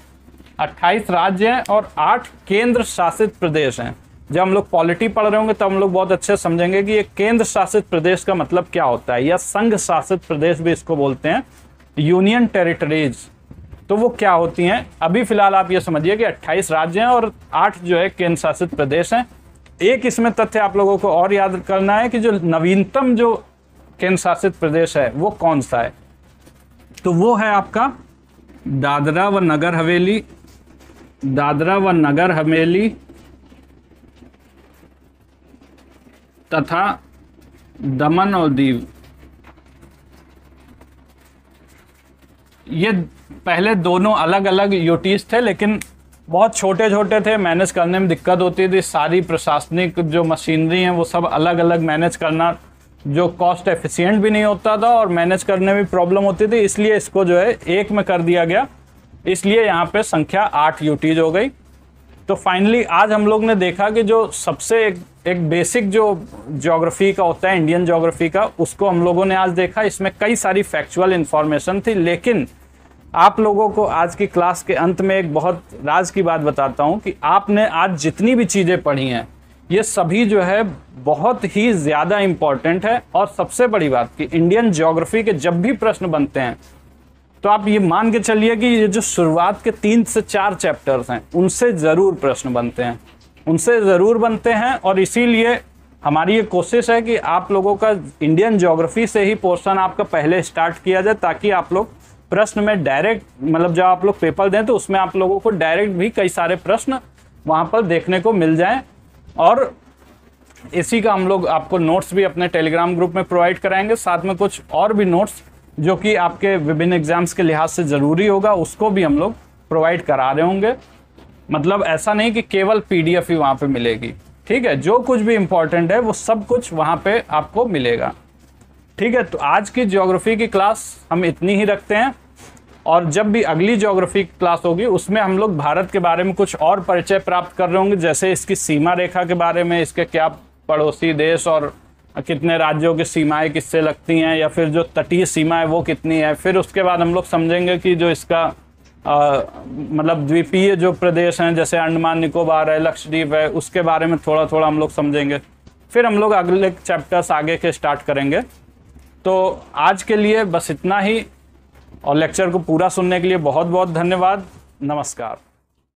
अट्ठाईस राज्य हैं और आठ केंद्र शासित प्रदेश हैं जब हम लोग पॉलिटी पढ़ रहे होंगे तो हम लोग बहुत अच्छे समझेंगे कि ये केंद्र शासित प्रदेश का मतलब क्या होता है या संघ शासित प्रदेश भी इसको बोलते हैं यूनियन टेरिटरीज तो वो क्या होती हैं अभी फिलहाल आप ये समझिए कि 28 राज्य हैं और आठ जो है केंद्र शासित प्रदेश हैं एक इसमें तथ्य आप लोगों को और याद करना है कि जो नवीनतम जो केंद्र शासित प्रदेश है वो कौन सा है तो वो है आपका दादरा व नगर हवेली दादरा व नगर हवेली तथा दमन और दीव ये पहले दोनों अलग अलग यूटीज थे लेकिन बहुत छोटे छोटे थे मैनेज करने में दिक्कत होती थी सारी प्रशासनिक जो मशीनरी है वो सब अलग अलग मैनेज करना जो कॉस्ट एफिशिएंट भी नहीं होता था और मैनेज करने में प्रॉब्लम होती थी इसलिए इसको जो है एक में कर दिया गया इसलिए यहाँ पे संख्या आठ यूटीज हो गई तो फाइनली आज हम लोग ने देखा कि जो सबसे एक, एक बेसिक जो जोग्राफी का होता है इंडियन जोग्राफी का उसको हम लोगों ने आज देखा इसमें कई सारी फैक्चुअल इन्फॉर्मेशन थी लेकिन आप लोगों को आज की क्लास के अंत में एक बहुत राज की बात बताता हूँ कि आपने आज जितनी भी चीज़ें पढ़ी हैं ये सभी जो है बहुत ही ज़्यादा इम्पॉर्टेंट है और सबसे बड़ी बात कि इंडियन ज्योग्राफी के जब भी प्रश्न बनते हैं तो आप ये मान के चलिए कि ये जो शुरुआत के तीन से चार चैप्टर्स हैं उनसे ज़रूर प्रश्न बनते हैं उनसे ज़रूर बनते हैं और इसीलिए हमारी ये कोशिश है कि आप लोगों का इंडियन ज्योग्राफी से ही पोर्शन आपका पहले स्टार्ट किया जाए ताकि आप लोग प्रश्न में डायरेक्ट मतलब जब आप लोग पेपर दें तो उसमें आप लोगों को डायरेक्ट भी कई सारे प्रश्न वहाँ पर देखने को मिल जाए और इसी का हम लोग आपको नोट्स भी अपने टेलीग्राम ग्रुप में प्रोवाइड कराएंगे साथ में कुछ और भी नोट्स जो कि आपके विभिन्न एग्ज़ाम्स के लिहाज से ज़रूरी होगा उसको भी हम लोग प्रोवाइड करा रहे होंगे मतलब ऐसा नहीं कि केवल पीडीएफ ही वहाँ पे मिलेगी ठीक है जो कुछ भी इम्पोर्टेंट है वो सब कुछ वहाँ पे आपको मिलेगा ठीक है तो आज की ज्योग्राफी की क्लास हम इतनी ही रखते हैं और जब भी अगली ज्योग्राफी की क्लास होगी उसमें हम लोग भारत के बारे में कुछ और परिचय प्राप्त कर रहे होंगे जैसे इसकी सीमा रेखा के बारे में इसके क्या पड़ोसी देश और कितने राज्यों की सीमाएं किससे लगती हैं या फिर जो तटीय सीमा है वो कितनी है फिर उसके बाद हम लोग समझेंगे कि जो इसका मतलब द्वीपीय जो प्रदेश हैं जैसे अंडमान निकोबार है लक्षद्वीप है उसके बारे में थोड़ा थोड़ा हम लोग समझेंगे फिर हम लोग अगले चैप्टर्स आगे के स्टार्ट करेंगे तो आज के लिए बस इतना ही और लेक्चर को पूरा सुनने के लिए बहुत बहुत धन्यवाद नमस्कार